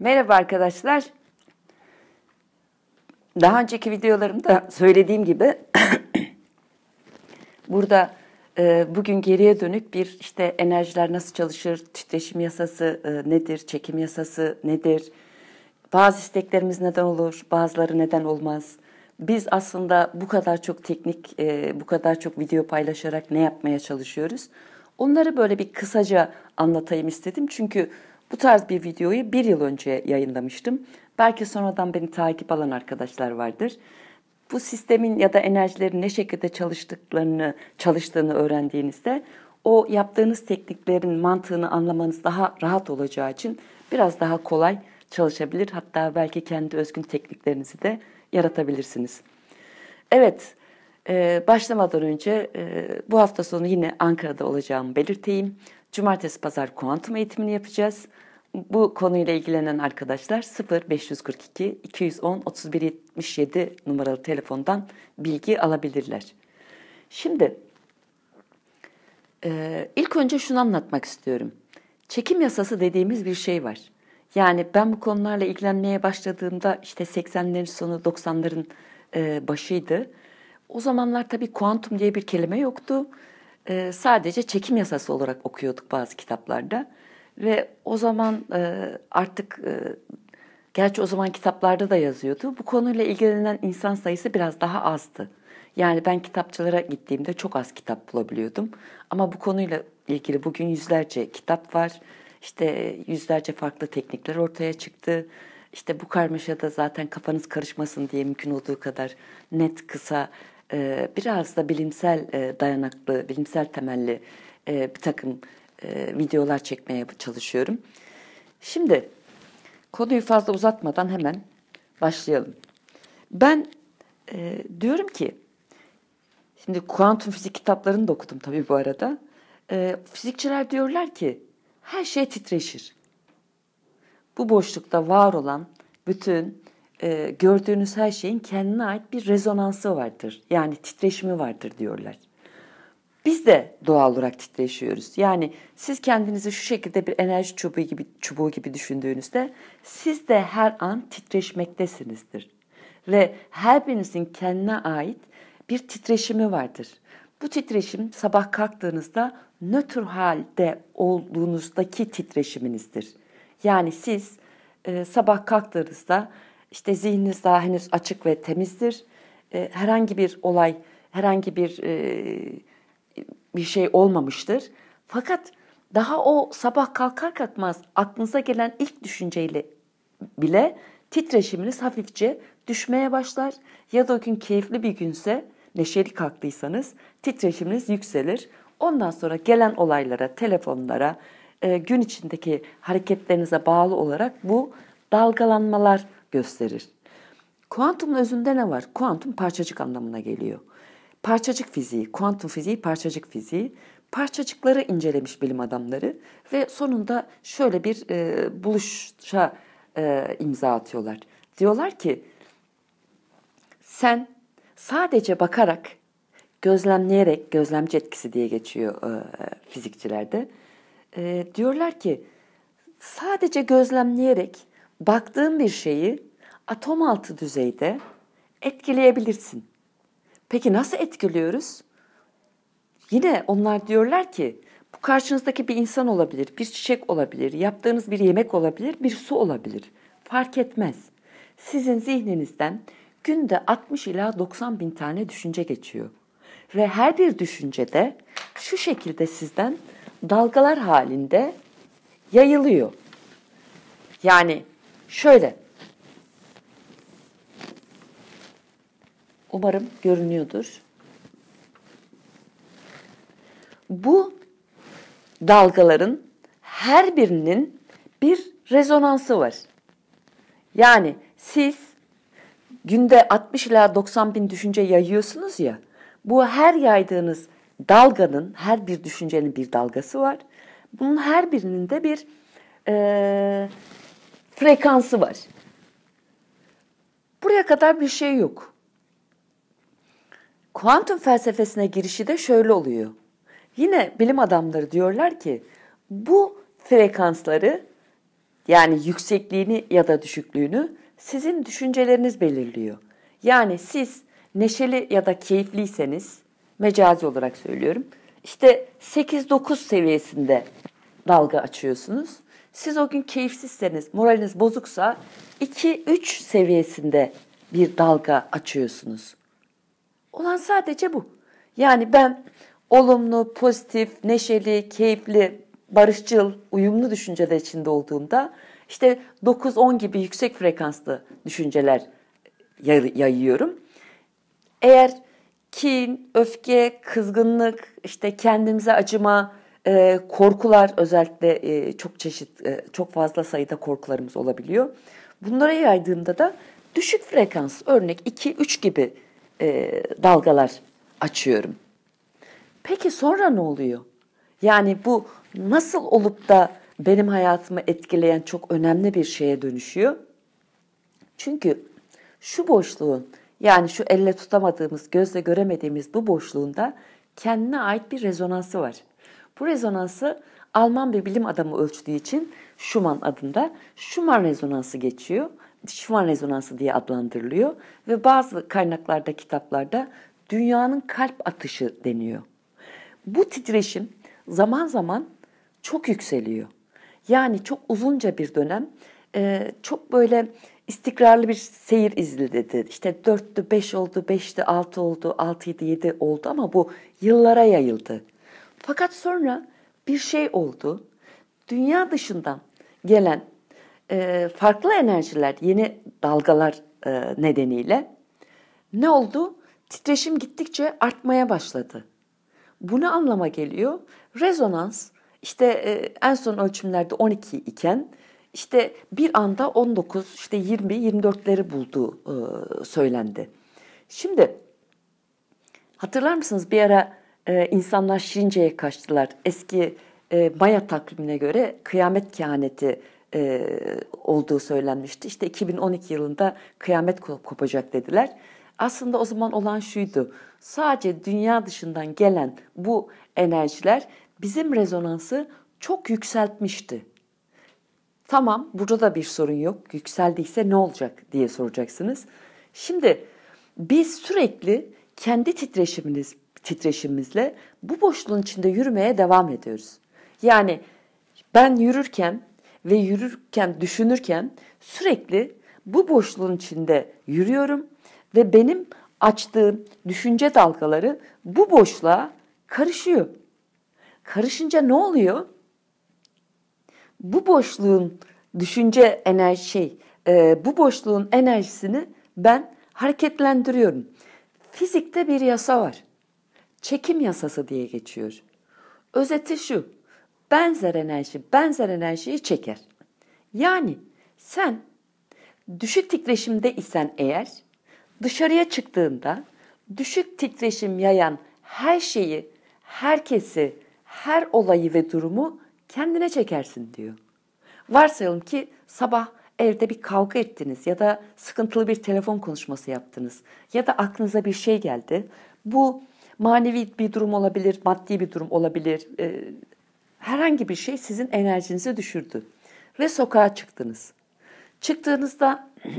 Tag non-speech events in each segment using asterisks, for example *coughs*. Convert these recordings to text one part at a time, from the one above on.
Merhaba arkadaşlar. Daha önceki videolarımda söylediğim gibi *coughs* burada e, bugün geriye dönük bir işte enerjiler nasıl çalışır, titreşim yasası e, nedir, çekim yasası nedir, bazı isteklerimiz neden olur, bazıları neden olmaz. Biz aslında bu kadar çok teknik, e, bu kadar çok video paylaşarak ne yapmaya çalışıyoruz? Onları böyle bir kısaca anlatayım istedim çünkü bu tarz bir videoyu bir yıl önce yayınlamıştım. Belki sonradan beni takip alan arkadaşlar vardır. Bu sistemin ya da enerjilerin ne şekilde çalıştıklarını, çalıştığını öğrendiğinizde o yaptığınız tekniklerin mantığını anlamanız daha rahat olacağı için biraz daha kolay çalışabilir. Hatta belki kendi özgün tekniklerinizi de yaratabilirsiniz. Evet, başlamadan önce bu hafta sonu yine Ankara'da olacağımı belirteyim. Cumartesi pazar kuantum eğitimini yapacağız. Bu konuyla ilgilenen arkadaşlar 0 542 210 31 77 numaralı telefondan bilgi alabilirler. Şimdi e, ilk önce şunu anlatmak istiyorum. Çekim yasası dediğimiz bir şey var. Yani ben bu konularla ilgilenmeye başladığımda işte 80'lerin sonu 90'ların e, başıydı. O zamanlar tabii kuantum diye bir kelime yoktu e, sadece çekim yasası olarak okuyorduk bazı kitaplarda. Ve o zaman e, artık e, gerçi o zaman kitaplarda da yazıyordu. Bu konuyla ilgilenen insan sayısı biraz daha azdı. Yani ben kitapçılara gittiğimde çok az kitap bulabiliyordum. Ama bu konuyla ilgili bugün yüzlerce kitap var. İşte yüzlerce farklı teknikler ortaya çıktı. İşte bu karmaşada zaten kafanız karışmasın diye mümkün olduğu kadar net, kısa e, biraz da bilimsel e, dayanaklı, bilimsel temelli e, bir takım videolar çekmeye çalışıyorum. Şimdi konuyu fazla uzatmadan hemen başlayalım. Ben diyorum ki, şimdi kuantum fizik kitaplarını da okudum tabii bu arada. fizikçiler diyorlar ki her şey titreşir. Bu boşlukta var olan bütün e, gördüğünüz her şeyin kendine ait bir rezonansı vardır. Yani titreşimi vardır diyorlar. Biz de doğal olarak titreşiyoruz. Yani siz kendinizi şu şekilde bir enerji çubuğu gibi, çubuğu gibi düşündüğünüzde siz de her an titreşmektesinizdir. Ve her birinizin kendine ait bir titreşimi vardır. Bu titreşim sabah kalktığınızda nötr halde olduğunuzdaki titreşiminizdir. Yani siz e, sabah kalktığınızda işte zihniniz daha henüz açık ve temizdir. E, herhangi bir olay, herhangi bir e, bir şey olmamıştır. Fakat daha o sabah kalkar kalkmaz aklınıza gelen ilk düşünceyle bile titreşiminiz hafifçe düşmeye başlar. Ya da o gün keyifli bir günse, neşeli kalktıysanız titreşiminiz yükselir. Ondan sonra gelen olaylara, telefonlara, e, gün içindeki hareketlerinize bağlı olarak bu dalgalanmalar gösterir. Kuantumun özünde ne var? Kuantum parçacık anlamına geliyor. Parçacık fiziği, kuantum fiziği, parçacık fiziği. Parçacıkları incelemiş bilim adamları ve sonunda şöyle bir e, buluşa e, imza atıyorlar. Diyorlar ki sen sadece bakarak, gözlemleyerek, gözlemci etkisi diye geçiyor e, fizikçilerde. E, diyorlar ki sadece gözlemleyerek baktığın bir şeyi atom altı düzeyde etkileyebilirsin. Peki nasıl etkiliyoruz? Yine onlar diyorlar ki bu karşınızdaki bir insan olabilir, bir çiçek olabilir, yaptığınız bir yemek olabilir, bir su olabilir. Fark etmez. Sizin zihninizden günde 60 ila 90 bin tane düşünce geçiyor. Ve her bir düşüncede şu şekilde sizden dalgalar halinde yayılıyor. Yani Şöyle. Umarım görünüyordur. Bu dalgaların her birinin bir rezonansı var. Yani siz günde 60 ila 90 bin düşünce yayıyorsunuz ya, bu her yaydığınız dalganın, her bir düşüncenin bir dalgası var. Bunun her birinin de bir e, frekansı var. Buraya kadar bir şey yok. Kuantum felsefesine girişi de şöyle oluyor. Yine bilim adamları diyorlar ki bu frekansları yani yüksekliğini ya da düşüklüğünü sizin düşünceleriniz belirliyor. Yani siz neşeli ya da keyifliyseniz mecazi olarak söylüyorum. işte 8-9 seviyesinde dalga açıyorsunuz. Siz o gün keyifsizseniz, moraliniz bozuksa 2-3 seviyesinde bir dalga açıyorsunuz. Olan sadece bu. Yani ben olumlu, pozitif, neşeli, keyifli, barışçıl, uyumlu düşünceler içinde olduğumda işte 9-10 gibi yüksek frekanslı düşünceler yayıyorum. Eğer kin, öfke, kızgınlık, işte kendimize acıma, e, korkular özellikle e, çok çeşit, e, çok fazla sayıda korkularımız olabiliyor. Bunlara yaydığımda da düşük frekans, örnek 2-3 gibi e, dalgalar açıyorum. Peki sonra ne oluyor? Yani bu nasıl olup da benim hayatımı etkileyen çok önemli bir şeye dönüşüyor? Çünkü şu boşluğun yani şu elle tutamadığımız, gözle göremediğimiz bu boşluğunda kendine ait bir rezonansı var. Bu rezonansı Alman bir bilim adamı ölçtüğü için Schumann adında Schumann rezonansı geçiyor. Schumann rezonansı diye adlandırılıyor ve bazı kaynaklarda, kitaplarda dünyanın kalp atışı deniyor. Bu titreşim zaman zaman çok yükseliyor. Yani çok uzunca bir dönem e, çok böyle istikrarlı bir seyir izledi. İşte 4'tü 5 oldu, 5'ti 6 oldu, 6'ydı 7 oldu ama bu yıllara yayıldı. Fakat sonra bir şey oldu. Dünya dışından gelen e, farklı enerjiler, yeni dalgalar e, nedeniyle ne oldu? Titreşim gittikçe artmaya başladı. Bu ne anlama geliyor? Rezonans işte e, en son ölçümlerde 12 iken işte bir anda 19 işte 20 24'leri bulduğu e, söylendi. Şimdi hatırlar mısınız bir ara e, insanlar Şirince'ye kaçtılar. Eski e, Maya takvimine göre kıyamet kehaneti e, olduğu söylenmişti. İşte 2012 yılında kıyamet kopacak dediler. Aslında o zaman olan şuydu. Sadece dünya dışından gelen bu enerjiler bizim rezonansı çok yükseltmişti. Tamam burada da bir sorun yok. Yükseldiyse ne olacak diye soracaksınız. Şimdi biz sürekli kendi titreşimimiz titreşimimizle bu boşluğun içinde yürümeye devam ediyoruz. Yani ben yürürken ve yürürken düşünürken sürekli bu boşluğun içinde yürüyorum ve benim açtığım düşünce dalgaları bu boşluğa karışıyor. Karışınca ne oluyor? Bu boşluğun düşünce enerji şey, e, bu boşluğun enerjisini ben hareketlendiriyorum. Fizikte bir yasa var çekim yasası diye geçiyor. Özeti şu, benzer enerji benzer enerjiyi çeker. Yani sen düşük titreşimde isen eğer dışarıya çıktığında düşük titreşim yayan her şeyi, herkesi, her olayı ve durumu kendine çekersin diyor. Varsayalım ki sabah evde bir kavga ettiniz ya da sıkıntılı bir telefon konuşması yaptınız ya da aklınıza bir şey geldi. Bu Manevi bir durum olabilir, maddi bir durum olabilir. E, herhangi bir şey sizin enerjinizi düşürdü ve sokağa çıktınız. Çıktığınızda *clears throat*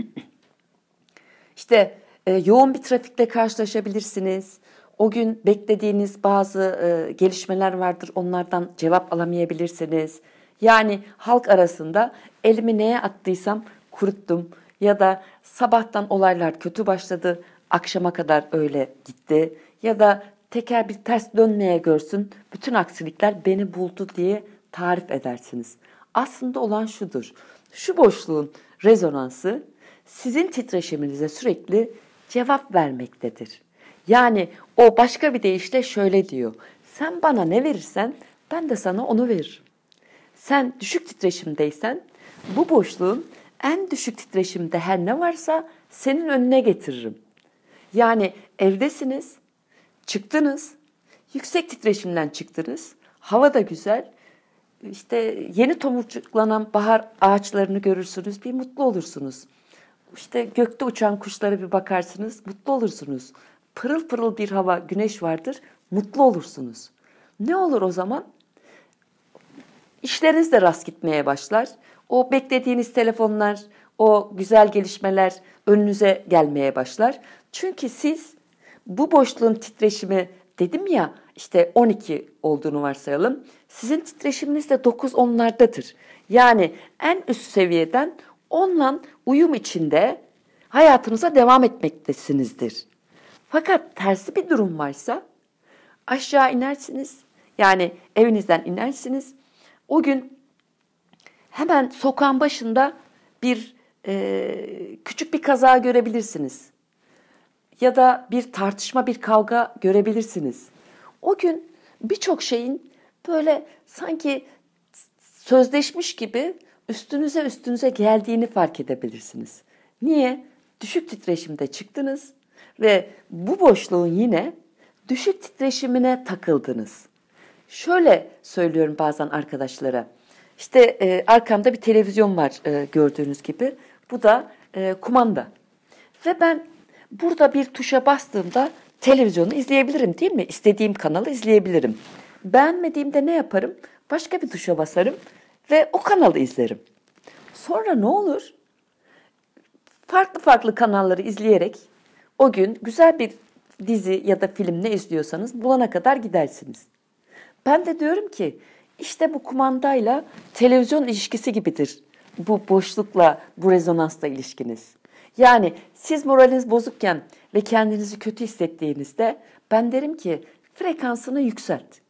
işte e, yoğun bir trafikle karşılaşabilirsiniz. O gün beklediğiniz bazı e, gelişmeler vardır. Onlardan cevap alamayabilirsiniz. Yani halk arasında elimi neye attıysam kuruttum ya da sabahtan olaylar kötü başladı, akşama kadar öyle gitti ya da teker bir ters dönmeye görsün, bütün aksilikler beni buldu diye tarif edersiniz. Aslında olan şudur. Şu boşluğun rezonansı sizin titreşiminize sürekli cevap vermektedir. Yani o başka bir deyişle şöyle diyor. Sen bana ne verirsen ben de sana onu veririm. Sen düşük titreşimdeysen bu boşluğun en düşük titreşimde her ne varsa senin önüne getiririm. Yani evdesiniz, Çıktınız. Yüksek titreşimden çıktınız. Hava da güzel. İşte yeni tomurcuklanan bahar ağaçlarını görürsünüz. Bir mutlu olursunuz. İşte gökte uçan kuşlara bir bakarsınız. Mutlu olursunuz. Pırıl pırıl bir hava, güneş vardır. Mutlu olursunuz. Ne olur o zaman? İşleriniz de rast gitmeye başlar. O beklediğiniz telefonlar, o güzel gelişmeler önünüze gelmeye başlar. Çünkü siz bu boşluğun titreşimi dedim ya işte 12 olduğunu varsayalım. Sizin titreşiminiz de 9 onlardadır. Yani en üst seviyeden onunla uyum içinde hayatınıza devam etmektesinizdir. Fakat tersi bir durum varsa aşağı inersiniz. Yani evinizden inersiniz. O gün hemen sokağın başında bir e, küçük bir kaza görebilirsiniz ya da bir tartışma, bir kavga görebilirsiniz. O gün birçok şeyin böyle sanki sözleşmiş gibi üstünüze üstünüze geldiğini fark edebilirsiniz. Niye? Düşük titreşimde çıktınız ve bu boşluğun yine düşük titreşimine takıldınız. Şöyle söylüyorum bazen arkadaşlara. İşte e, arkamda bir televizyon var e, gördüğünüz gibi. Bu da e, kumanda. Ve ben Burada bir tuşa bastığımda televizyonu izleyebilirim değil mi? İstediğim kanalı izleyebilirim. Beğenmediğimde ne yaparım? Başka bir tuşa basarım ve o kanalı izlerim. Sonra ne olur? Farklı farklı kanalları izleyerek o gün güzel bir dizi ya da film ne izliyorsanız bulana kadar gidersiniz. Ben de diyorum ki işte bu kumandayla televizyon ilişkisi gibidir. Bu boşlukla, bu rezonansla ilişkiniz. Yani siz moraliniz bozukken ve kendinizi kötü hissettiğinizde ben derim ki frekansını yükselt.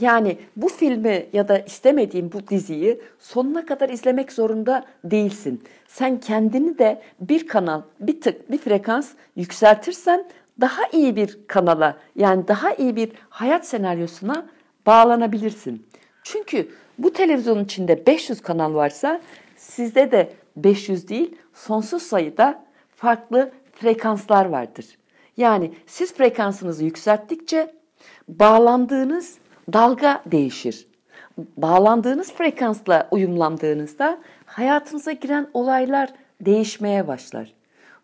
Yani bu filmi ya da istemediğin bu diziyi sonuna kadar izlemek zorunda değilsin. Sen kendini de bir kanal, bir tık, bir frekans yükseltirsen daha iyi bir kanala yani daha iyi bir hayat senaryosuna bağlanabilirsin. Çünkü bu televizyonun içinde 500 kanal varsa sizde de 500 değil sonsuz sayıda farklı frekanslar vardır. Yani siz frekansınızı yükselttikçe bağlandığınız dalga değişir. Bağlandığınız frekansla uyumlandığınızda hayatınıza giren olaylar değişmeye başlar.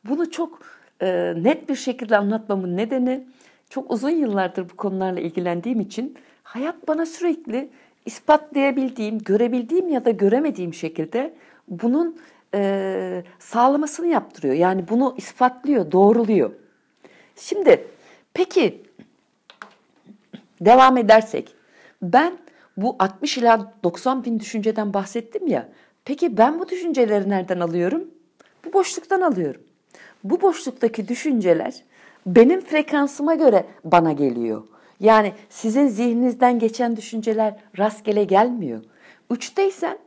Bunu çok e, net bir şekilde anlatmamın nedeni çok uzun yıllardır bu konularla ilgilendiğim için hayat bana sürekli ispatlayabildiğim, görebildiğim ya da göremediğim şekilde bunun e, sağlamasını yaptırıyor. Yani bunu ispatlıyor, doğruluyor. Şimdi peki devam edersek ben bu 60 ila 90 bin düşünceden bahsettim ya. Peki ben bu düşünceleri nereden alıyorum? Bu boşluktan alıyorum. Bu boşluktaki düşünceler benim frekansıma göre bana geliyor. Yani sizin zihninizden geçen düşünceler rastgele gelmiyor. Üçteysen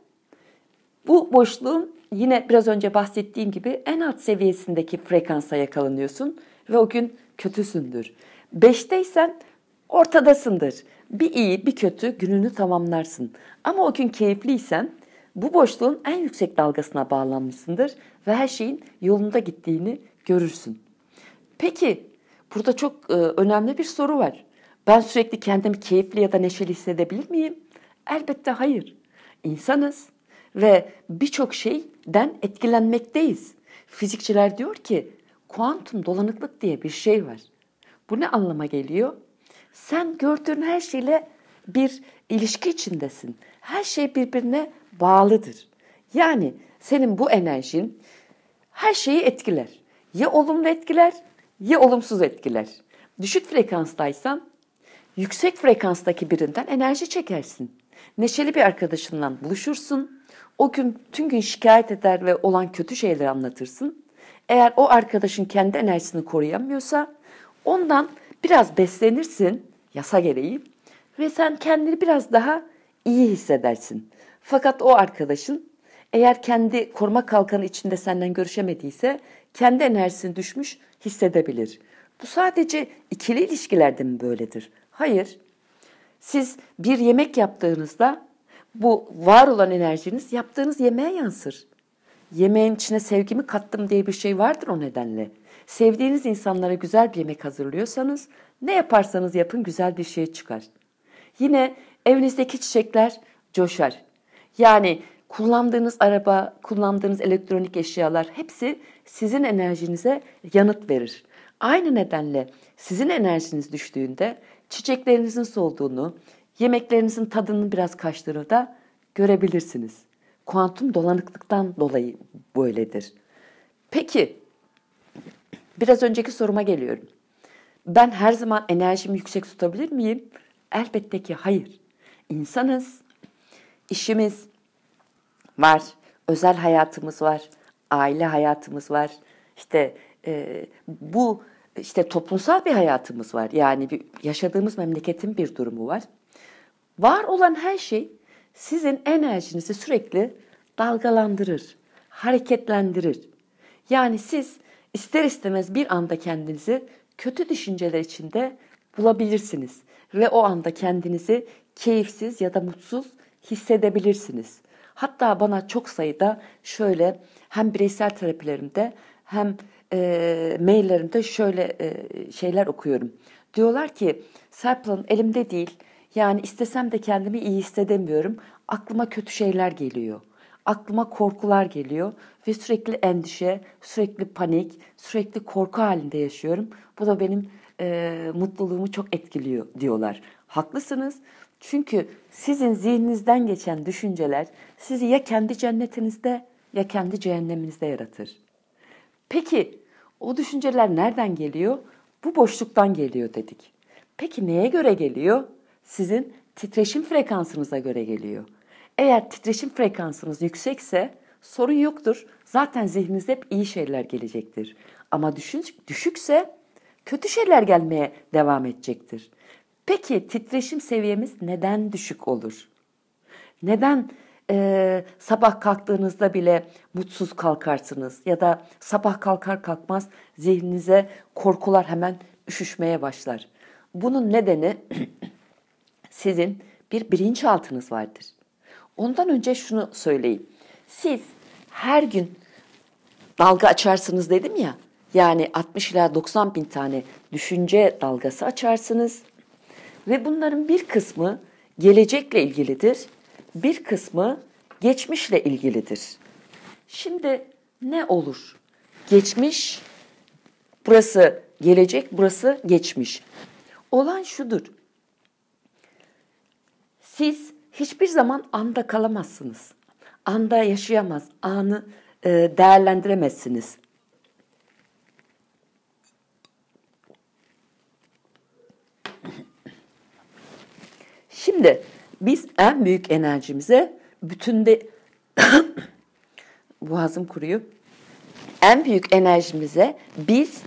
bu boşluğun yine biraz önce bahsettiğim gibi en alt seviyesindeki frekansa yakalanıyorsun ve o gün kötüsündür. Beşteysen ortadasındır. Bir iyi bir kötü gününü tamamlarsın. Ama o gün keyifliysen bu boşluğun en yüksek dalgasına bağlanmışsındır ve her şeyin yolunda gittiğini görürsün. Peki burada çok e, önemli bir soru var. Ben sürekli kendimi keyifli ya da neşeli hissedebilir miyim? Elbette hayır. İnsanız ve birçok şeyden etkilenmekteyiz. Fizikçiler diyor ki kuantum dolanıklık diye bir şey var. Bu ne anlama geliyor? Sen gördüğün her şeyle bir ilişki içindesin. Her şey birbirine bağlıdır. Yani senin bu enerjin her şeyi etkiler. Ya olumlu etkiler ya olumsuz etkiler. Düşük frekanstaysan yüksek frekanstaki birinden enerji çekersin. Neşeli bir arkadaşından buluşursun. O gün tüm gün şikayet eder ve olan kötü şeyleri anlatırsın. Eğer o arkadaşın kendi enerjisini koruyamıyorsa ondan biraz beslenirsin yasa gereği ve sen kendini biraz daha iyi hissedersin. Fakat o arkadaşın eğer kendi koruma kalkanı içinde senden görüşemediyse kendi enerjisini düşmüş hissedebilir. Bu sadece ikili ilişkilerde mi böyledir? Hayır. Siz bir yemek yaptığınızda bu var olan enerjiniz yaptığınız yemeğe yansır. Yemeğin içine sevgimi kattım diye bir şey vardır o nedenle. Sevdiğiniz insanlara güzel bir yemek hazırlıyorsanız ne yaparsanız yapın güzel bir şey çıkar. Yine evinizdeki çiçekler coşar. Yani kullandığınız araba, kullandığınız elektronik eşyalar hepsi sizin enerjinize yanıt verir. Aynı nedenle sizin enerjiniz düştüğünde çiçeklerinizin solduğunu, Yemeklerinizin tadının biraz kaçtığını da görebilirsiniz. Kuantum dolanıklıktan dolayı böyledir. Peki, biraz önceki soruma geliyorum. Ben her zaman enerjimi yüksek tutabilir miyim? Elbette ki hayır. İnsanız, işimiz var, özel hayatımız var, aile hayatımız var. İşte e, bu işte toplumsal bir hayatımız var. Yani bir, yaşadığımız memleketin bir durumu var. Var olan her şey sizin enerjinizi sürekli dalgalandırır, hareketlendirir. Yani siz ister istemez bir anda kendinizi kötü düşünceler içinde bulabilirsiniz ve o anda kendinizi keyifsiz ya da mutsuz hissedebilirsiniz. Hatta bana çok sayıda şöyle hem bireysel terapilerimde hem e, maillerimde şöyle e, şeyler okuyorum. Diyorlar ki Serpil'in elimde değil. Yani istesem de kendimi iyi hissedemiyorum. Aklıma kötü şeyler geliyor. Aklıma korkular geliyor ve sürekli endişe, sürekli panik, sürekli korku halinde yaşıyorum. Bu da benim e, mutluluğumu çok etkiliyor diyorlar. Haklısınız. Çünkü sizin zihninizden geçen düşünceler sizi ya kendi cennetinizde ya kendi cehenneminizde yaratır. Peki o düşünceler nereden geliyor? Bu boşluktan geliyor dedik. Peki neye göre geliyor? Sizin titreşim frekansınıza göre geliyor. Eğer titreşim frekansınız yüksekse sorun yoktur. Zaten zihninize hep iyi şeyler gelecektir. Ama düşük, düşükse kötü şeyler gelmeye devam edecektir. Peki titreşim seviyemiz neden düşük olur? Neden e, sabah kalktığınızda bile mutsuz kalkarsınız ya da sabah kalkar kalkmaz zihninize korkular hemen üşüşmeye başlar. Bunun nedeni *clears throat* sizin bir bilinçaltınız vardır. Ondan önce şunu söyleyeyim. Siz her gün dalga açarsınız dedim ya. Yani 60 ila 90 bin tane düşünce dalgası açarsınız. Ve bunların bir kısmı gelecekle ilgilidir bir kısmı geçmişle ilgilidir. Şimdi ne olur? Geçmiş, burası gelecek, burası geçmiş. Olan şudur. Siz hiçbir zaman anda kalamazsınız. Anda yaşayamaz, anı e, değerlendiremezsiniz. Şimdi biz en büyük enerjimize bütünde *coughs* boğazım kuruyor. En büyük enerjimize biz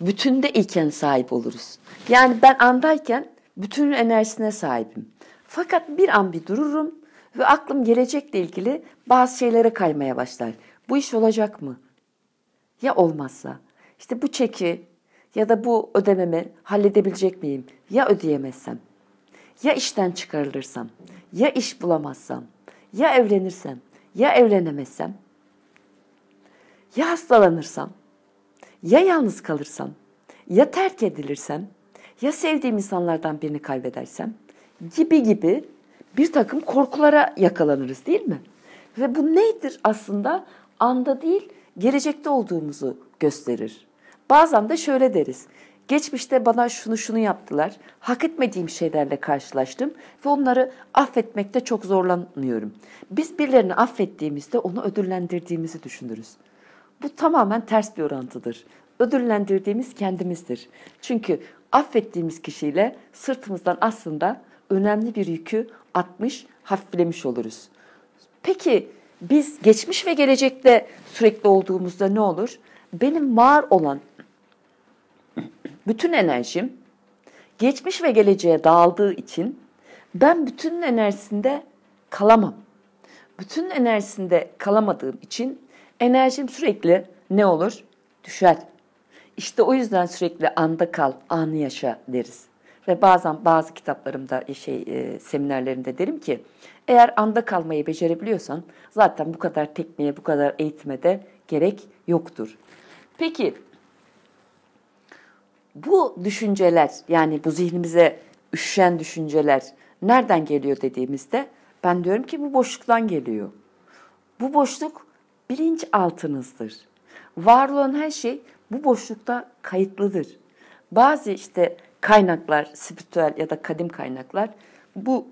bütünde iken sahip oluruz. Yani ben andayken bütün enerjisine sahibim. Fakat bir an bir dururum ve aklım gelecekle ilgili bazı şeylere kaymaya başlar. Bu iş olacak mı? Ya olmazsa? İşte bu çeki ya da bu ödememi halledebilecek miyim? Ya ödeyemezsem? ya işten çıkarılırsam, ya iş bulamazsam, ya evlenirsem, ya evlenemezsem, ya hastalanırsam, ya yalnız kalırsam, ya terk edilirsem, ya sevdiğim insanlardan birini kaybedersem gibi gibi bir takım korkulara yakalanırız değil mi? Ve bu nedir aslında? Anda değil, gelecekte olduğumuzu gösterir. Bazen de şöyle deriz. Geçmişte bana şunu şunu yaptılar. Hak etmediğim şeylerle karşılaştım ve onları affetmekte çok zorlanmıyorum. Biz birilerini affettiğimizde onu ödüllendirdiğimizi düşünürüz. Bu tamamen ters bir orantıdır. Ödüllendirdiğimiz kendimizdir. Çünkü affettiğimiz kişiyle sırtımızdan aslında önemli bir yükü atmış, hafiflemiş oluruz. Peki biz geçmiş ve gelecekte sürekli olduğumuzda ne olur? Benim var olan bütün enerjim geçmiş ve geleceğe dağıldığı için ben bütün enerjisinde kalamam. Bütün enerjisinde kalamadığım için enerjim sürekli ne olur? Düşer. İşte o yüzden sürekli anda kal, anı yaşa deriz. Ve bazen bazı kitaplarımda, e, şey e, seminerlerimde derim ki eğer anda kalmayı becerebiliyorsan zaten bu kadar tekniğe, bu kadar eğitime de gerek yoktur. Peki bu düşünceler yani bu zihnimize üşüşen düşünceler nereden geliyor dediğimizde ben diyorum ki bu boşluktan geliyor. Bu boşluk bilinç altınızdır. Var olan her şey bu boşlukta kayıtlıdır. Bazı işte kaynaklar, spiritüel ya da kadim kaynaklar bu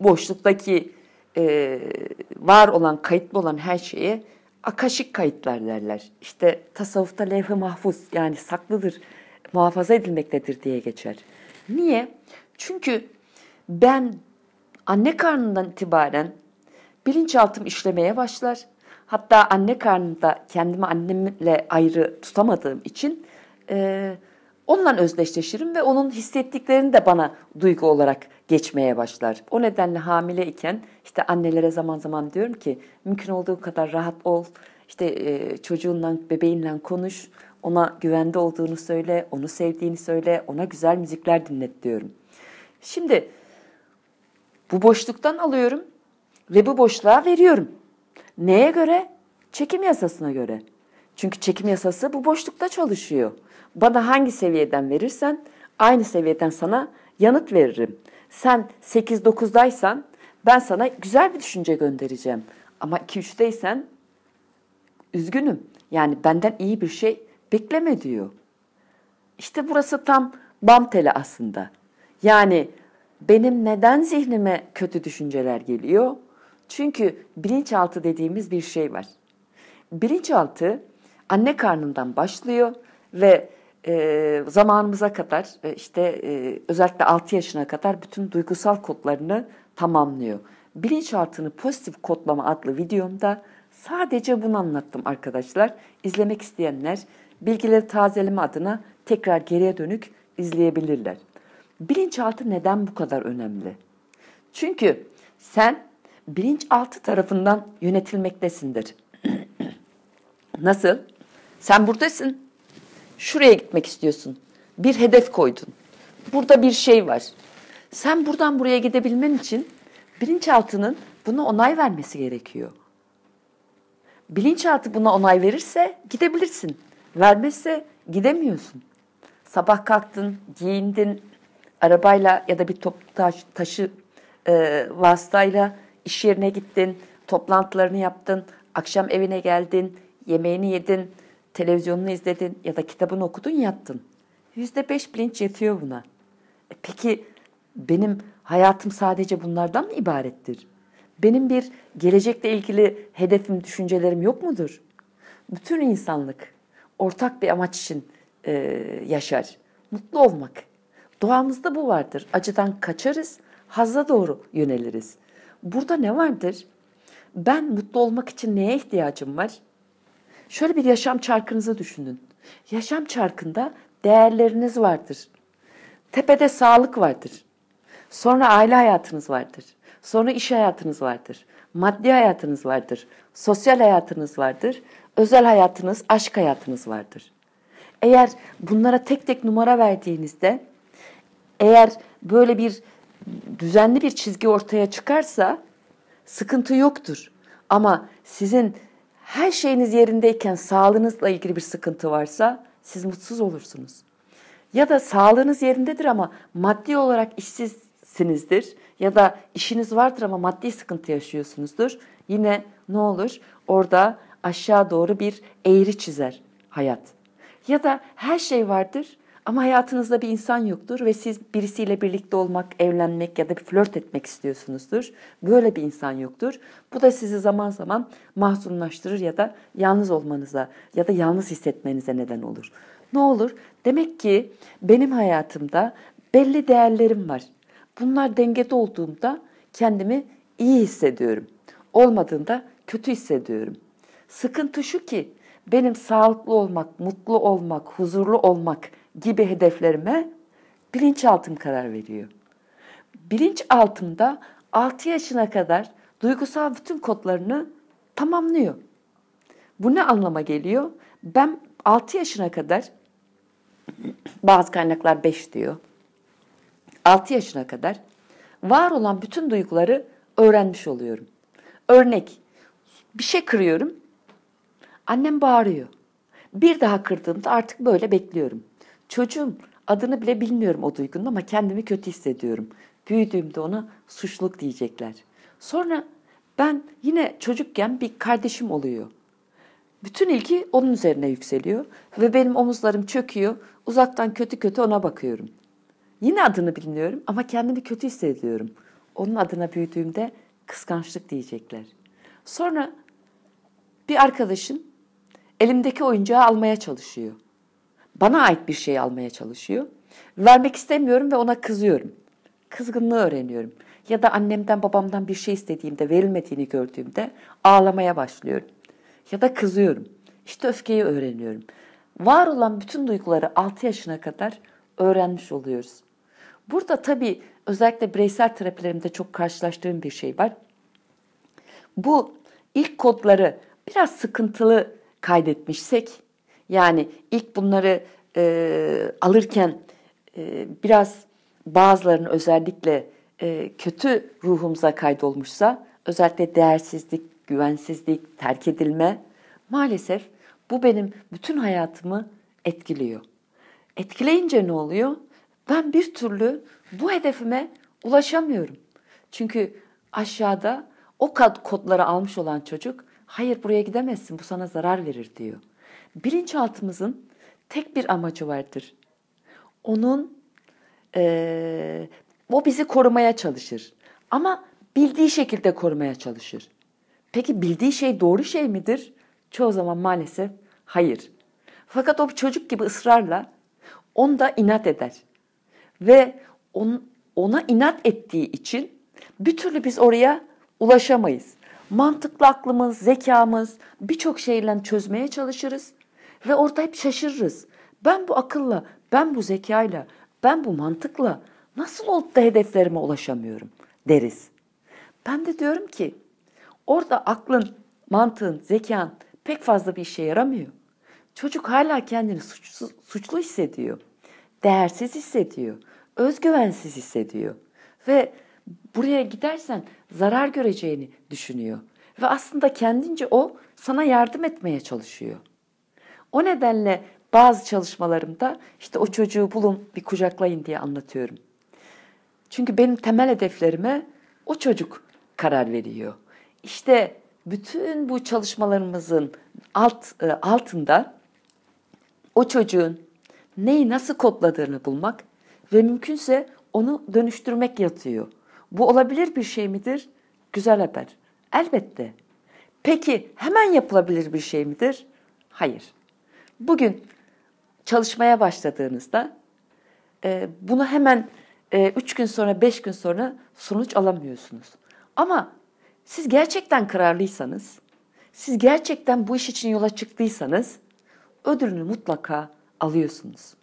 boşluktaki e, var olan, kayıtlı olan her şeye akaşik kayıtlar derler. İşte tasavvufta levh-i mahfuz yani saklıdır muhafaza edilmektedir diye geçer. Niye? Çünkü ben anne karnından itibaren bilinçaltım işlemeye başlar. Hatta anne karnında kendimi annemle ayrı tutamadığım için e, onunla özdeşleşirim ve onun hissettiklerini de bana duygu olarak geçmeye başlar. O nedenle hamile iken işte annelere zaman zaman diyorum ki mümkün olduğu kadar rahat ol, işte e, çocuğunla, bebeğinle konuş, ona güvende olduğunu söyle, onu sevdiğini söyle, ona güzel müzikler dinlet diyorum. Şimdi bu boşluktan alıyorum ve bu boşluğa veriyorum. Neye göre? Çekim yasasına göre. Çünkü çekim yasası bu boşlukta çalışıyor. Bana hangi seviyeden verirsen aynı seviyeden sana yanıt veririm. Sen 8-9'daysan ben sana güzel bir düşünce göndereceğim. Ama 2-3'teysen üzgünüm. Yani benden iyi bir şey Bekleme diyor. İşte burası tam bam teli aslında. Yani benim neden zihnime kötü düşünceler geliyor? Çünkü bilinçaltı dediğimiz bir şey var. Bilinçaltı anne karnından başlıyor ve e, zamanımıza kadar işte e, özellikle 6 yaşına kadar bütün duygusal kodlarını tamamlıyor. Bilinçaltını pozitif kodlama adlı videomda sadece bunu anlattım arkadaşlar. İzlemek isteyenler bilgileri tazeleme adına tekrar geriye dönük izleyebilirler. Bilinçaltı neden bu kadar önemli? Çünkü sen bilinçaltı tarafından yönetilmektesindir. *clears throat* Nasıl? Sen buradasın. Şuraya gitmek istiyorsun. Bir hedef koydun. Burada bir şey var. Sen buradan buraya gidebilmen için bilinçaltının buna onay vermesi gerekiyor. Bilinçaltı buna onay verirse gidebilirsin. Vermezse gidemiyorsun. Sabah kalktın, giyindin, arabayla ya da bir top taş, taşı e, vasıtayla iş yerine gittin, toplantılarını yaptın, akşam evine geldin, yemeğini yedin, televizyonunu izledin ya da kitabını okudun yattın. Yüzde beş bilinç yetiyor buna. E peki benim hayatım sadece bunlardan mı ibarettir? Benim bir gelecekle ilgili hedefim, düşüncelerim yok mudur? Bütün insanlık ortak bir amaç için e, yaşar. Mutlu olmak. Doğamızda bu vardır. Acıdan kaçarız, hazza doğru yöneliriz. Burada ne vardır? Ben mutlu olmak için neye ihtiyacım var? Şöyle bir yaşam çarkınızı düşünün. Yaşam çarkında değerleriniz vardır. Tepede sağlık vardır. Sonra aile hayatınız vardır. Sonra iş hayatınız vardır. Maddi hayatınız vardır. Sosyal hayatınız vardır özel hayatınız, aşk hayatınız vardır. Eğer bunlara tek tek numara verdiğinizde, eğer böyle bir düzenli bir çizgi ortaya çıkarsa sıkıntı yoktur. Ama sizin her şeyiniz yerindeyken sağlığınızla ilgili bir sıkıntı varsa siz mutsuz olursunuz. Ya da sağlığınız yerindedir ama maddi olarak işsizsinizdir ya da işiniz vardır ama maddi sıkıntı yaşıyorsunuzdur. Yine ne olur? Orada aşağı doğru bir eğri çizer hayat. Ya da her şey vardır ama hayatınızda bir insan yoktur ve siz birisiyle birlikte olmak, evlenmek ya da bir flört etmek istiyorsunuzdur. Böyle bir insan yoktur. Bu da sizi zaman zaman mahzunlaştırır ya da yalnız olmanıza ya da yalnız hissetmenize neden olur. Ne olur? Demek ki benim hayatımda belli değerlerim var. Bunlar dengede olduğumda kendimi iyi hissediyorum. Olmadığında kötü hissediyorum. Sıkıntı şu ki benim sağlıklı olmak, mutlu olmak, huzurlu olmak gibi hedeflerime bilinçaltım karar veriyor. Bilinçaltımda 6 yaşına kadar duygusal bütün kodlarını tamamlıyor. Bu ne anlama geliyor? Ben 6 yaşına kadar *clears throat* bazı kaynaklar 5 diyor. 6 yaşına kadar var olan bütün duyguları öğrenmiş oluyorum. Örnek bir şey kırıyorum. Annem bağırıyor. Bir daha kırdığımda artık böyle bekliyorum. Çocuğum adını bile bilmiyorum o duygunun ama kendimi kötü hissediyorum. Büyüdüğümde ona suçluk diyecekler. Sonra ben yine çocukken bir kardeşim oluyor. Bütün ilgi onun üzerine yükseliyor ve benim omuzlarım çöküyor. Uzaktan kötü kötü ona bakıyorum. Yine adını bilmiyorum ama kendimi kötü hissediyorum. Onun adına büyüdüğümde kıskançlık diyecekler. Sonra bir arkadaşım elimdeki oyuncağı almaya çalışıyor. Bana ait bir şey almaya çalışıyor. Vermek istemiyorum ve ona kızıyorum. Kızgınlığı öğreniyorum. Ya da annemden babamdan bir şey istediğimde verilmediğini gördüğümde ağlamaya başlıyorum. Ya da kızıyorum. İşte öfkeyi öğreniyorum. Var olan bütün duyguları 6 yaşına kadar öğrenmiş oluyoruz. Burada tabii özellikle bireysel terapilerimde çok karşılaştığım bir şey var. Bu ilk kodları biraz sıkıntılı kaydetmişsek yani ilk bunları e, alırken e, biraz bazılarının özellikle e, kötü ruhumuza kaydolmuşsa özellikle değersizlik, güvensizlik, terk edilme maalesef bu benim bütün hayatımı etkiliyor. Etkileyince ne oluyor? Ben bir türlü bu hedefime ulaşamıyorum. Çünkü aşağıda o kodları almış olan çocuk hayır buraya gidemezsin bu sana zarar verir diyor. Bilinçaltımızın tek bir amacı vardır. Onun e, o bizi korumaya çalışır. Ama bildiği şekilde korumaya çalışır. Peki bildiği şey doğru şey midir? Çoğu zaman maalesef hayır. Fakat o çocuk gibi ısrarla da inat eder. Ve on, ona inat ettiği için bir türlü biz oraya ulaşamayız. Mantıklı aklımız, zekamız birçok şeyle çözmeye çalışırız ve orada hep şaşırırız. Ben bu akılla, ben bu zekayla, ben bu mantıkla nasıl oldu da hedeflerime ulaşamıyorum deriz. Ben de diyorum ki orada aklın, mantığın, zekan pek fazla bir işe yaramıyor. Çocuk hala kendini suçlu, suçlu hissediyor. Değersiz hissediyor. Özgüvensiz hissediyor. Ve buraya gidersen zarar göreceğini düşünüyor. Ve aslında kendince o sana yardım etmeye çalışıyor. O nedenle bazı çalışmalarımda işte o çocuğu bulun bir kucaklayın diye anlatıyorum. Çünkü benim temel hedeflerime o çocuk karar veriyor. İşte bütün bu çalışmalarımızın alt e, altında o çocuğun neyi nasıl kodladığını bulmak ve mümkünse onu dönüştürmek yatıyor. Bu olabilir bir şey midir? Güzel haber. Elbette. Peki hemen yapılabilir bir şey midir? Hayır. Bugün çalışmaya başladığınızda e, bunu hemen 3 e, gün sonra 5 gün sonra sonuç alamıyorsunuz. Ama siz gerçekten kararlıysanız, siz gerçekten bu iş için yola çıktıysanız ödülünü mutlaka alıyorsunuz.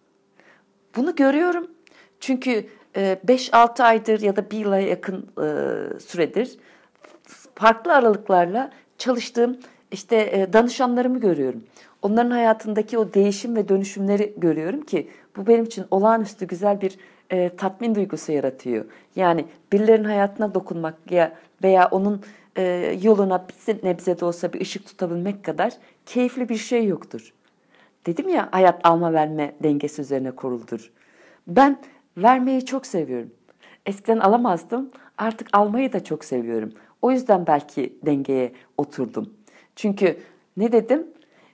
Bunu görüyorum. Çünkü 5-6 e, aydır ya da bir yıla yakın e, süredir farklı aralıklarla çalıştığım işte e, danışanlarımı görüyorum. Onların hayatındaki o değişim ve dönüşümleri görüyorum ki bu benim için olağanüstü güzel bir e, tatmin duygusu yaratıyor. Yani birilerinin hayatına dokunmak ya veya onun e, yoluna bir nebze de olsa bir ışık tutabilmek kadar keyifli bir şey yoktur. Dedim ya hayat alma verme dengesi üzerine kuruldur. Ben Vermeyi çok seviyorum. Eskiden alamazdım. Artık almayı da çok seviyorum. O yüzden belki dengeye oturdum. Çünkü ne dedim?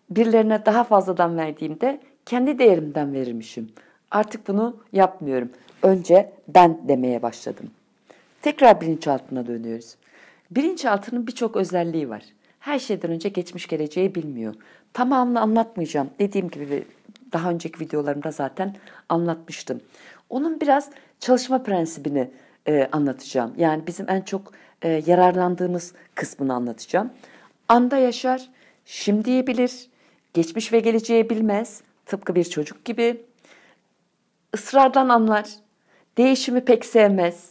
Birilerine daha fazladan verdiğimde kendi değerimden verirmişim. Artık bunu yapmıyorum. Önce ben demeye başladım. Tekrar bilinçaltına dönüyoruz. Bilinçaltının birçok özelliği var. Her şeyden önce geçmiş geleceği bilmiyor. Tamamını anlatmayacağım. Dediğim gibi daha önceki videolarımda zaten anlatmıştım. Onun biraz çalışma prensibini e, anlatacağım. Yani bizim en çok e, yararlandığımız kısmını anlatacağım. Anda yaşar, şimdiyi bilir, geçmiş ve geleceği bilmez, tıpkı bir çocuk gibi. Isrardan anlar, değişimi pek sevmez.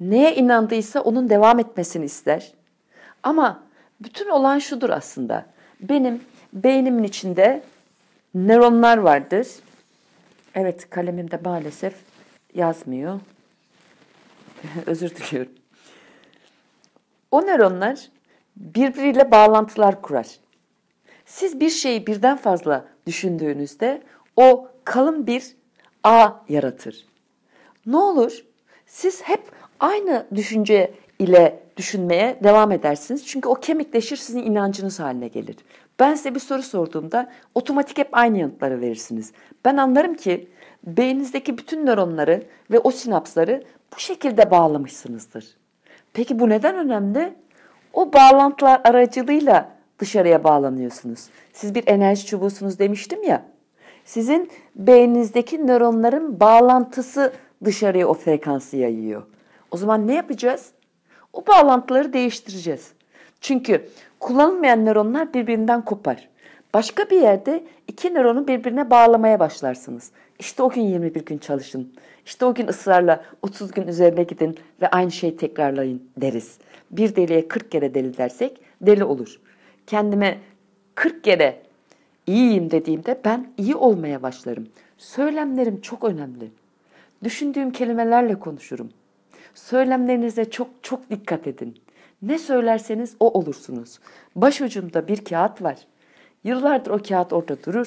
Neye inandıysa onun devam etmesini ister. Ama bütün olan şudur aslında. Benim beynimin içinde nöronlar vardır Evet kalemim de maalesef yazmıyor. *laughs* Özür diliyorum. O nöronlar birbiriyle bağlantılar kurar. Siz bir şeyi birden fazla düşündüğünüzde o kalın bir ağ yaratır. Ne olur siz hep aynı düşünce ile düşünmeye devam edersiniz. Çünkü o kemikleşir sizin inancınız haline gelir. Ben size bir soru sorduğumda otomatik hep aynı yanıtları verirsiniz. Ben anlarım ki beyninizdeki bütün nöronları ve o sinapsları bu şekilde bağlamışsınızdır. Peki bu neden önemli? O bağlantılar aracılığıyla dışarıya bağlanıyorsunuz. Siz bir enerji çubuğusunuz demiştim ya. Sizin beyninizdeki nöronların bağlantısı dışarıya o frekansı yayıyor. O zaman ne yapacağız? O bağlantıları değiştireceğiz. Çünkü kullanılmayan nöronlar birbirinden kopar. Başka bir yerde iki nöronu birbirine bağlamaya başlarsınız. İşte o gün 21 gün çalışın. İşte o gün ısrarla 30 gün üzerine gidin ve aynı şeyi tekrarlayın deriz. Bir deliye 40 kere deli dersek deli olur. Kendime 40 kere iyiyim dediğimde ben iyi olmaya başlarım. Söylemlerim çok önemli. Düşündüğüm kelimelerle konuşurum. Söylemlerinize çok çok dikkat edin. Ne söylerseniz o olursunuz. Başucumda bir kağıt var. Yıllardır o kağıt orada durur.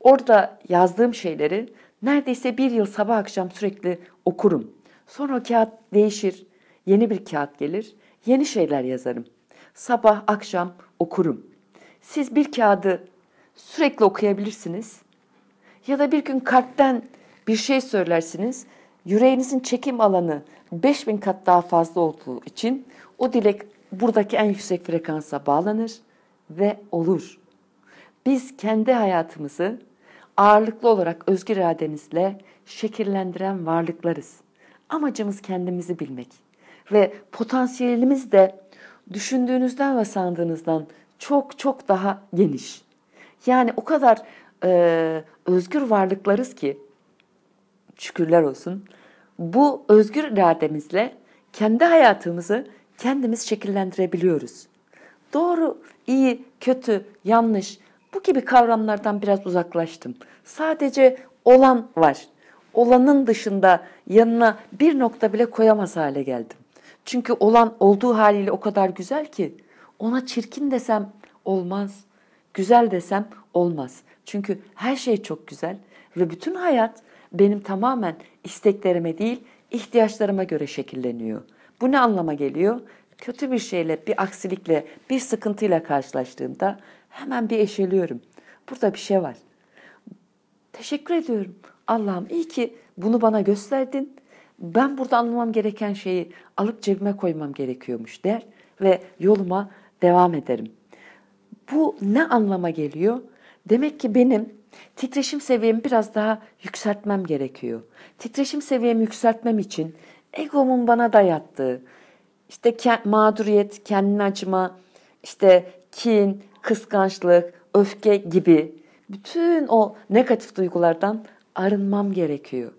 Orada yazdığım şeyleri neredeyse bir yıl sabah akşam sürekli okurum. Sonra o kağıt değişir, yeni bir kağıt gelir, yeni şeyler yazarım. Sabah akşam okurum. Siz bir kağıdı sürekli okuyabilirsiniz ya da bir gün kalpten bir şey söylersiniz. Yüreğinizin çekim alanı 5000 kat daha fazla olduğu için o dilek buradaki en yüksek frekansa bağlanır ve olur. Biz kendi hayatımızı ağırlıklı olarak özgür irademizle şekillendiren varlıklarız. Amacımız kendimizi bilmek ve potansiyelimiz de düşündüğünüzden ve sandığınızdan çok çok daha geniş. Yani o kadar e, özgür varlıklarız ki şükürler olsun. Bu özgür irademizle kendi hayatımızı kendimiz şekillendirebiliyoruz. Doğru, iyi, kötü, yanlış bu gibi kavramlardan biraz uzaklaştım. Sadece olan var. Olanın dışında yanına bir nokta bile koyamaz hale geldim. Çünkü olan olduğu haliyle o kadar güzel ki ona çirkin desem olmaz, güzel desem olmaz. Çünkü her şey çok güzel ve bütün hayat benim tamamen isteklerime değil ihtiyaçlarıma göre şekilleniyor.'' Bu ne anlama geliyor? Kötü bir şeyle, bir aksilikle, bir sıkıntıyla karşılaştığımda hemen bir eşeliyorum. Burada bir şey var. Teşekkür ediyorum. Allah'ım iyi ki bunu bana gösterdin. Ben burada anlamam gereken şeyi alıp cebime koymam gerekiyormuş der ve yoluma devam ederim. Bu ne anlama geliyor? Demek ki benim titreşim seviyemi biraz daha yükseltmem gerekiyor. Titreşim seviyemi yükseltmem için egomun bana dayattığı, işte mağduriyet, kendini açma, işte kin, kıskançlık, öfke gibi bütün o negatif duygulardan arınmam gerekiyor.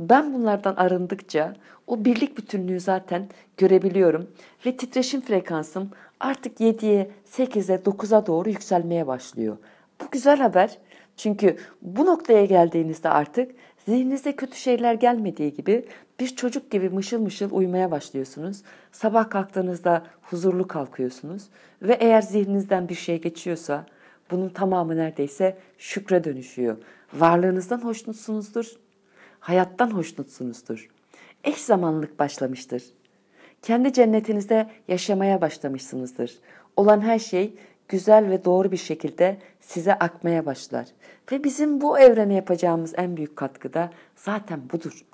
Ben bunlardan arındıkça o birlik bütünlüğü zaten görebiliyorum ve titreşim frekansım artık 7'ye, 8'e, 9'a doğru yükselmeye başlıyor. Bu güzel haber çünkü bu noktaya geldiğinizde artık Zihninize kötü şeyler gelmediği gibi bir çocuk gibi mışıl mışıl uyumaya başlıyorsunuz. Sabah kalktığınızda huzurlu kalkıyorsunuz ve eğer zihninizden bir şey geçiyorsa bunun tamamı neredeyse şükre dönüşüyor. Varlığınızdan hoşnutsunuzdur, hayattan hoşnutsunuzdur. Eş zamanlık başlamıştır. Kendi cennetinizde yaşamaya başlamışsınızdır. Olan her şey güzel ve doğru bir şekilde size akmaya başlar. Ve bizim bu evrene yapacağımız en büyük katkı da zaten budur.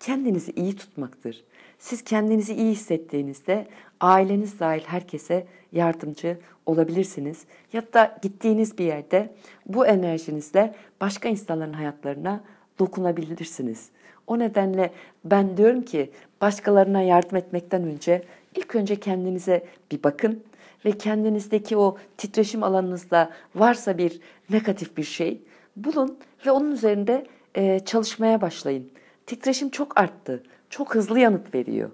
Kendinizi iyi tutmaktır. Siz kendinizi iyi hissettiğinizde aileniz dahil herkese yardımcı olabilirsiniz. Ya da gittiğiniz bir yerde bu enerjinizle başka insanların hayatlarına dokunabilirsiniz. O nedenle ben diyorum ki başkalarına yardım etmekten önce ilk önce kendinize bir bakın ve kendinizdeki o titreşim alanınızda varsa bir negatif bir şey bulun ve onun üzerinde e, çalışmaya başlayın. Titreşim çok arttı. Çok hızlı yanıt veriyor.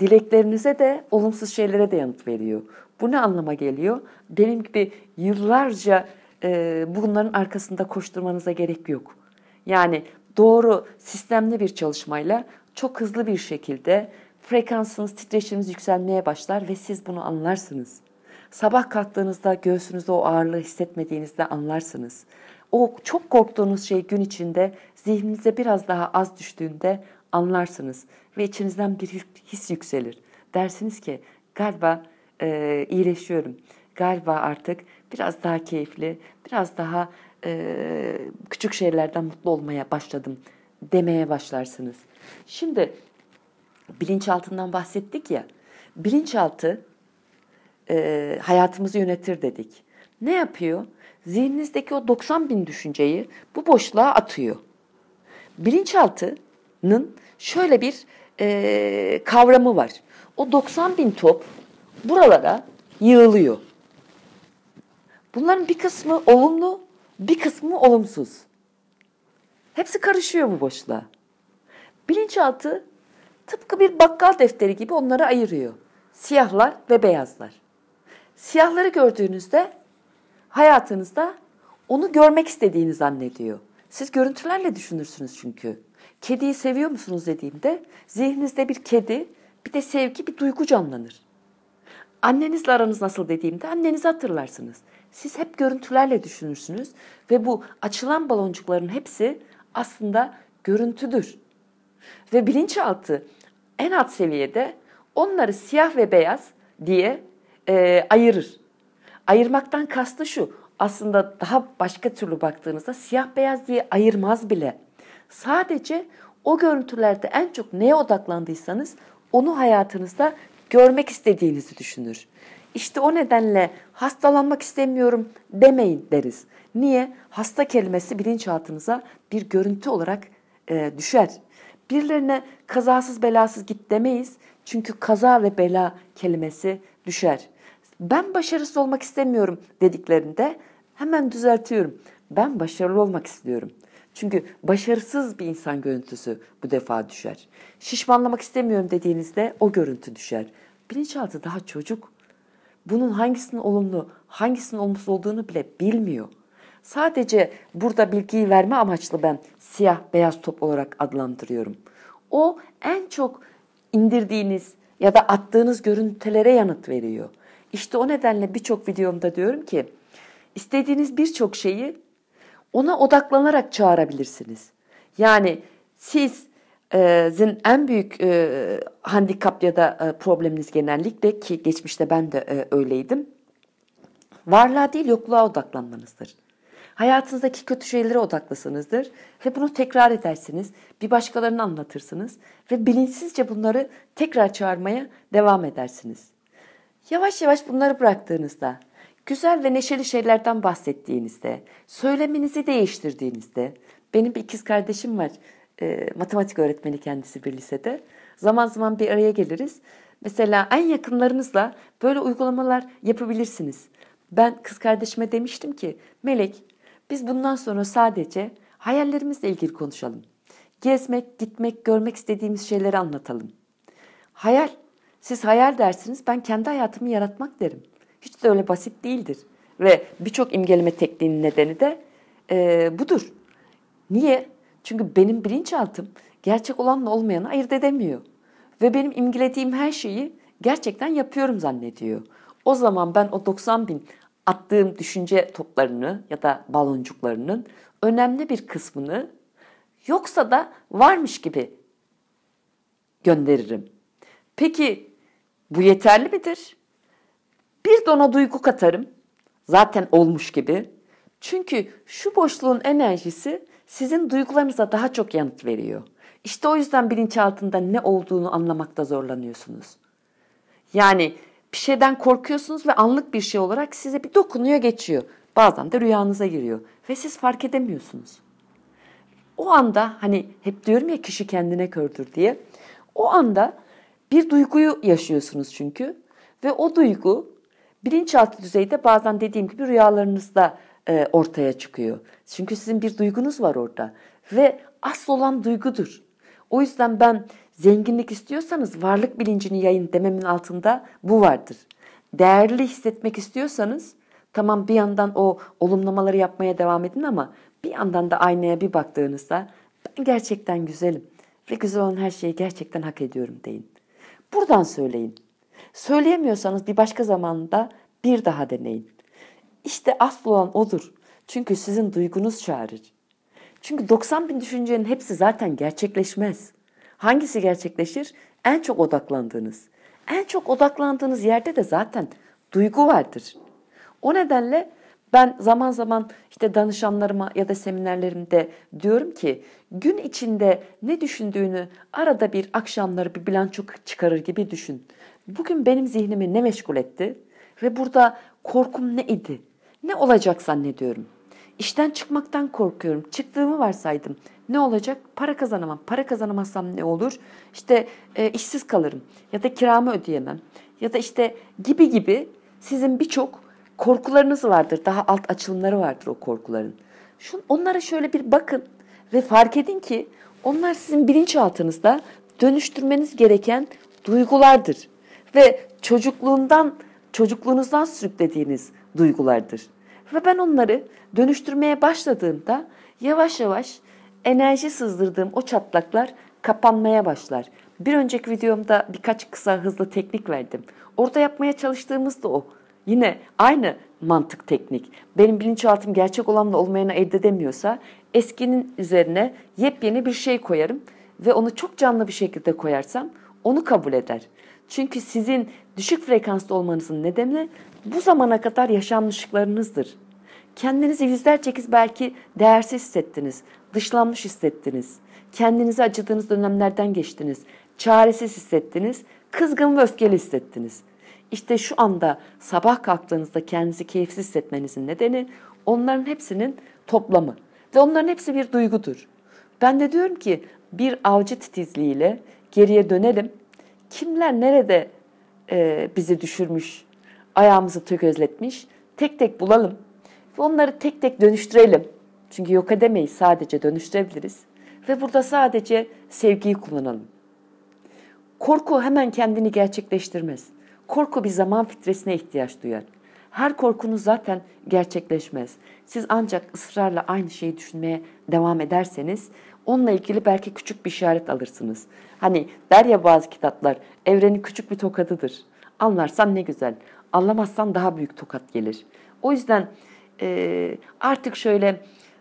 Dileklerinize de olumsuz şeylere de yanıt veriyor. Bu ne anlama geliyor? Benim gibi yıllarca e, bunların arkasında koşturmanıza gerek yok. Yani doğru sistemli bir çalışmayla çok hızlı bir şekilde frekansınız, titreşiminiz yükselmeye başlar ve siz bunu anlarsınız. Sabah kalktığınızda göğsünüzde o ağırlığı hissetmediğinizde anlarsınız. O çok korktuğunuz şey gün içinde zihninize biraz daha az düştüğünde anlarsınız ve içinizden bir his yükselir. Dersiniz ki galiba e, iyileşiyorum. Galiba artık biraz daha keyifli, biraz daha e, küçük şeylerden mutlu olmaya başladım demeye başlarsınız. Şimdi bilinçaltından bahsettik ya. Bilinçaltı e, hayatımızı yönetir dedik. Ne yapıyor? Zihninizdeki o 90 bin düşünceyi bu boşluğa atıyor. Bilinçaltının şöyle bir e, kavramı var. O 90 bin top buralara yığılıyor. Bunların bir kısmı olumlu, bir kısmı olumsuz. Hepsi karışıyor bu boşluğa. Bilinçaltı tıpkı bir bakkal defteri gibi onları ayırıyor. Siyahlar ve beyazlar. Siyahları gördüğünüzde hayatınızda onu görmek istediğini zannediyor. Siz görüntülerle düşünürsünüz çünkü. Kediyi seviyor musunuz dediğimde zihninizde bir kedi, bir de sevgi, bir duygu canlanır. Annenizle aranız nasıl dediğimde annenizi hatırlarsınız. Siz hep görüntülerle düşünürsünüz ve bu açılan baloncukların hepsi aslında görüntüdür. Ve bilinçaltı en alt seviyede onları siyah ve beyaz diye e, ayırır. Ayırmaktan kastı şu, aslında daha başka türlü baktığınızda siyah beyaz diye ayırmaz bile. Sadece o görüntülerde en çok neye odaklandıysanız onu hayatınızda görmek istediğinizi düşünür. İşte o nedenle hastalanmak istemiyorum demeyin deriz. Niye? Hasta kelimesi bilinçaltınıza bir görüntü olarak e, düşer. Birilerine kazasız belasız git demeyiz. Çünkü kaza ve bela kelimesi düşer ben başarısız olmak istemiyorum dediklerinde hemen düzeltiyorum. Ben başarılı olmak istiyorum. Çünkü başarısız bir insan görüntüsü bu defa düşer. Şişmanlamak istemiyorum dediğinizde o görüntü düşer. Bilinçaltı daha çocuk. Bunun hangisinin olumlu, hangisinin olumsuz olduğunu bile bilmiyor. Sadece burada bilgiyi verme amaçlı ben siyah beyaz top olarak adlandırıyorum. O en çok indirdiğiniz ya da attığınız görüntülere yanıt veriyor. İşte o nedenle birçok videomda diyorum ki istediğiniz birçok şeyi ona odaklanarak çağırabilirsiniz. Yani siz e, sizin en büyük e, handikap ya da e, probleminiz genellikle ki geçmişte ben de e, öyleydim. Varlığa değil yokluğa odaklanmanızdır. Hayatınızdaki kötü şeylere odaklasınızdır ve bunu tekrar edersiniz. Bir başkalarına anlatırsınız ve bilinçsizce bunları tekrar çağırmaya devam edersiniz. Yavaş yavaş bunları bıraktığınızda, güzel ve neşeli şeylerden bahsettiğinizde, söyleminizi değiştirdiğinizde, benim bir ikiz kardeşim var, e, matematik öğretmeni kendisi bir lisede. Zaman zaman bir araya geliriz. Mesela en yakınlarınızla böyle uygulamalar yapabilirsiniz. Ben kız kardeşime demiştim ki, Melek biz bundan sonra sadece hayallerimizle ilgili konuşalım. Gezmek, gitmek, görmek istediğimiz şeyleri anlatalım. Hayal siz hayal dersiniz, ben kendi hayatımı yaratmak derim. Hiç de öyle basit değildir. Ve birçok imgeleme tekniğinin nedeni de e, budur. Niye? Çünkü benim bilinçaltım gerçek olanla olmayanı ayırt edemiyor. Ve benim imgelediğim her şeyi gerçekten yapıyorum zannediyor. O zaman ben o 90 bin attığım düşünce toplarını ya da baloncuklarının önemli bir kısmını yoksa da varmış gibi gönderirim. Peki bu yeterli midir? Bir dona ona duygu katarım. Zaten olmuş gibi. Çünkü şu boşluğun enerjisi sizin duygularınıza daha çok yanıt veriyor. İşte o yüzden bilinçaltında ne olduğunu anlamakta zorlanıyorsunuz. Yani bir şeyden korkuyorsunuz ve anlık bir şey olarak size bir dokunuyor geçiyor. Bazen de rüyanıza giriyor ve siz fark edemiyorsunuz. O anda hani hep diyorum ya kişi kendine kördür diye. O anda bir duyguyu yaşıyorsunuz çünkü ve o duygu bilinçaltı düzeyde bazen dediğim gibi rüyalarınızda e, ortaya çıkıyor. Çünkü sizin bir duygunuz var orada ve asıl olan duygudur. O yüzden ben zenginlik istiyorsanız varlık bilincini yayın dememin altında bu vardır. Değerli hissetmek istiyorsanız tamam bir yandan o olumlamaları yapmaya devam edin ama bir yandan da aynaya bir baktığınızda ben gerçekten güzelim ve güzel olan her şeyi gerçekten hak ediyorum deyin. Buradan söyleyin. Söyleyemiyorsanız bir başka zamanda bir daha deneyin. İşte asıl olan odur. Çünkü sizin duygunuz çağırır. Çünkü 90 bin düşüncenin hepsi zaten gerçekleşmez. Hangisi gerçekleşir? En çok odaklandığınız. En çok odaklandığınız yerde de zaten duygu vardır. O nedenle ben zaman zaman işte danışanlarıma ya da seminerlerimde diyorum ki gün içinde ne düşündüğünü arada bir akşamları bir bilanço çıkarır gibi düşün. Bugün benim zihnimi ne meşgul etti ve burada korkum ne idi? Ne olacak zannediyorum? İşten çıkmaktan korkuyorum. Çıktığımı varsaydım. Ne olacak? Para kazanamam. Para kazanamazsam ne olur? İşte e, işsiz kalırım ya da kiramı ödeyemem ya da işte gibi gibi sizin birçok korkularınız vardır. Daha alt açılımları vardır o korkuların. Şun, onlara şöyle bir bakın ve fark edin ki onlar sizin bilinçaltınızda dönüştürmeniz gereken duygulardır. Ve çocukluğundan, çocukluğunuzdan sürüklediğiniz duygulardır. Ve ben onları dönüştürmeye başladığımda yavaş yavaş enerji sızdırdığım o çatlaklar kapanmaya başlar. Bir önceki videomda birkaç kısa hızlı teknik verdim. Orada yapmaya çalıştığımız da o. Yine aynı mantık teknik. Benim bilinçaltım gerçek olanla olmayanı elde edemiyorsa eskinin üzerine yepyeni bir şey koyarım ve onu çok canlı bir şekilde koyarsam onu kabul eder. Çünkü sizin düşük frekanslı olmanızın nedeni bu zamana kadar yaşanmışlıklarınızdır. Kendinizi yüzlerce kez belki değersiz hissettiniz, dışlanmış hissettiniz, kendinizi acıdığınız dönemlerden geçtiniz, çaresiz hissettiniz, kızgın ve öfkeli hissettiniz. İşte şu anda sabah kalktığınızda kendinizi keyifsiz hissetmenizin nedeni onların hepsinin toplamı. Ve onların hepsi bir duygudur. Ben de diyorum ki bir avcı titizliğiyle geriye dönelim. Kimler nerede e, bizi düşürmüş, ayağımızı tökezletmiş tek tek bulalım ve onları tek tek dönüştürelim. Çünkü yok edemeyiz sadece dönüştürebiliriz. Ve burada sadece sevgiyi kullanalım. Korku hemen kendini gerçekleştirmez. Korku bir zaman fitresine ihtiyaç duyar. Her korkunuz zaten gerçekleşmez. Siz ancak ısrarla aynı şeyi düşünmeye devam ederseniz onunla ilgili belki küçük bir işaret alırsınız. Hani der ya bazı kitaplar evrenin küçük bir tokadıdır. Anlarsan ne güzel, anlamazsan daha büyük tokat gelir. O yüzden e, artık şöyle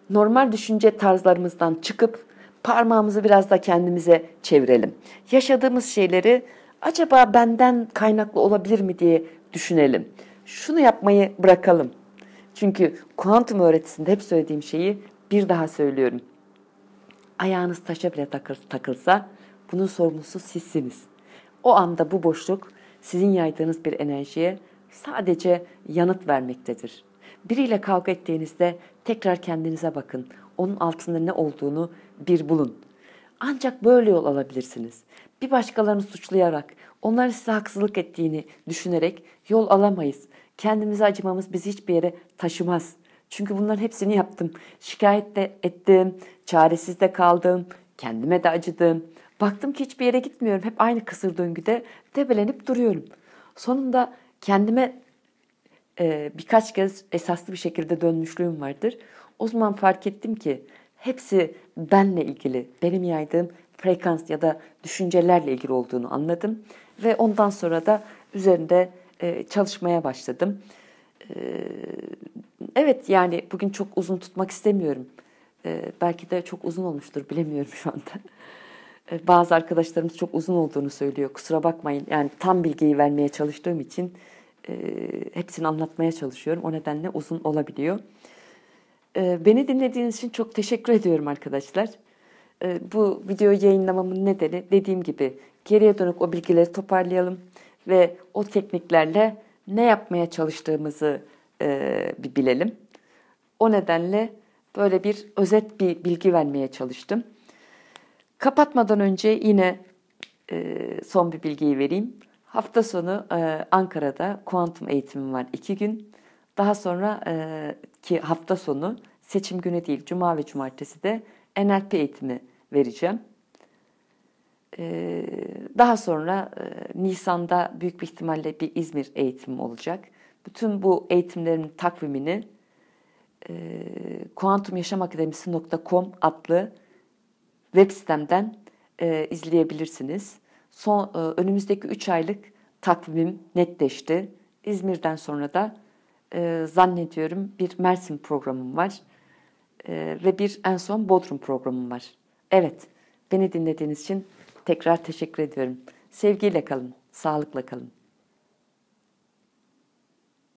normal düşünce tarzlarımızdan çıkıp parmağımızı biraz da kendimize çevirelim. Yaşadığımız şeyleri acaba benden kaynaklı olabilir mi diye düşünelim. Şunu yapmayı bırakalım. Çünkü kuantum öğretisinde hep söylediğim şeyi bir daha söylüyorum. Ayağınız taşa bile takılsa bunun sorumlusu sizsiniz. O anda bu boşluk sizin yaydığınız bir enerjiye sadece yanıt vermektedir. Biriyle kavga ettiğinizde tekrar kendinize bakın. Onun altında ne olduğunu bir bulun. Ancak böyle yol alabilirsiniz bir başkalarını suçlayarak, onların size haksızlık ettiğini düşünerek yol alamayız. Kendimize acımamız bizi hiçbir yere taşımaz. Çünkü bunların hepsini yaptım. Şikayet de ettim, çaresiz de kaldım, kendime de acıdım. Baktım ki hiçbir yere gitmiyorum. Hep aynı kısır döngüde debelenip duruyorum. Sonunda kendime e, birkaç kez esaslı bir şekilde dönmüşlüğüm vardır. O zaman fark ettim ki hepsi benle ilgili. Benim yaydığım frekans ya da düşüncelerle ilgili olduğunu anladım. Ve ondan sonra da üzerinde e, çalışmaya başladım. E, evet yani bugün çok uzun tutmak istemiyorum. E, belki de çok uzun olmuştur bilemiyorum şu anda. bazı arkadaşlarımız çok uzun olduğunu söylüyor. Kusura bakmayın yani tam bilgiyi vermeye çalıştığım için hepsini anlatmaya çalışıyorum. O nedenle uzun olabiliyor. beni dinlediğiniz için çok teşekkür ediyorum arkadaşlar. E, bu video yayınlamamın nedeni dediğim gibi geriye dönük o bilgileri toparlayalım ve o tekniklerle ne yapmaya çalıştığımızı e, bir bilelim. O nedenle böyle bir özet bir bilgi vermeye çalıştım. Kapatmadan önce yine e, son bir bilgiyi vereyim. Hafta sonu Ankara'da kuantum eğitimim var iki gün. Daha sonra ki hafta sonu seçim günü değil cuma ve cumartesi de NLP eğitimi vereceğim. Ee, daha sonra e, Nisan'da büyük bir ihtimalle bir İzmir eğitimi olacak. Bütün bu eğitimlerin takvimini e, kuantumyaşamakademisi.com adlı web sitemden e, izleyebilirsiniz. Son e, önümüzdeki 3 aylık takvimim netleşti. İzmir'den sonra da zannediyorum bir Mersin programım var ve bir en son Bodrum programım var. Evet, beni dinlediğiniz için tekrar teşekkür ediyorum. Sevgiyle kalın, sağlıkla kalın.